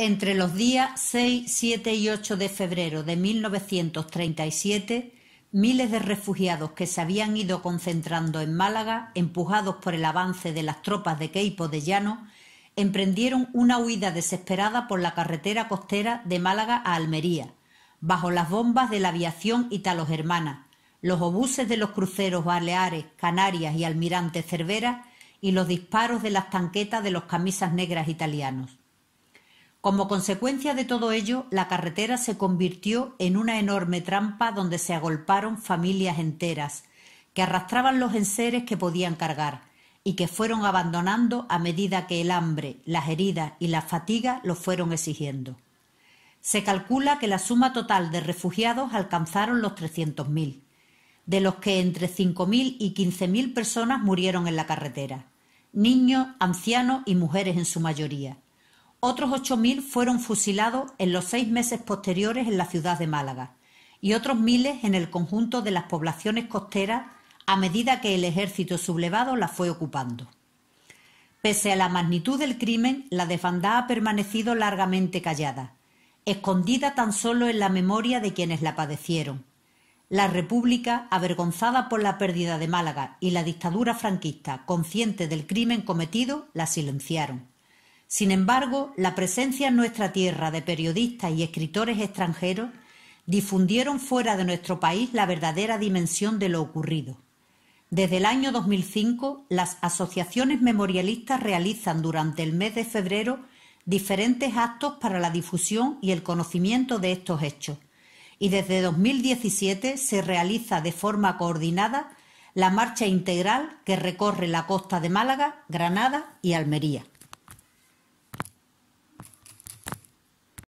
Entre los días 6, 7 y 8 de febrero de 1937, miles de refugiados que se habían ido concentrando en Málaga, empujados por el avance de las tropas de Keipo de Llano, emprendieron una huida desesperada por la carretera costera de Málaga a Almería, bajo las bombas de la aviación italo-germana, los obuses de los cruceros Baleares, Canarias y Almirante Cervera y los disparos de las tanquetas de los camisas negras italianos. Como consecuencia de todo ello, la carretera se convirtió en una enorme trampa donde se agolparon familias enteras, que arrastraban los enseres que podían cargar, y que fueron abandonando a medida que el hambre, las heridas y la fatiga los fueron exigiendo. Se calcula que la suma total de refugiados alcanzaron los 300.000, de los que entre mil y mil personas murieron en la carretera, niños, ancianos y mujeres en su mayoría otros 8.000 fueron fusilados en los seis meses posteriores en la ciudad de Málaga y otros miles en el conjunto de las poblaciones costeras a medida que el ejército sublevado la fue ocupando. Pese a la magnitud del crimen, la defandada ha permanecido largamente callada, escondida tan solo en la memoria de quienes la padecieron. La República, avergonzada por la pérdida de Málaga y la dictadura franquista, consciente del crimen cometido, la silenciaron. Sin embargo, la presencia en nuestra tierra de periodistas y escritores extranjeros difundieron fuera de nuestro país la verdadera dimensión de lo ocurrido. Desde el año 2005, las asociaciones memorialistas realizan durante el mes de febrero diferentes actos para la difusión y el conocimiento de estos hechos. Y desde 2017 se realiza de forma coordinada la marcha integral que recorre la costa de Málaga, Granada y Almería.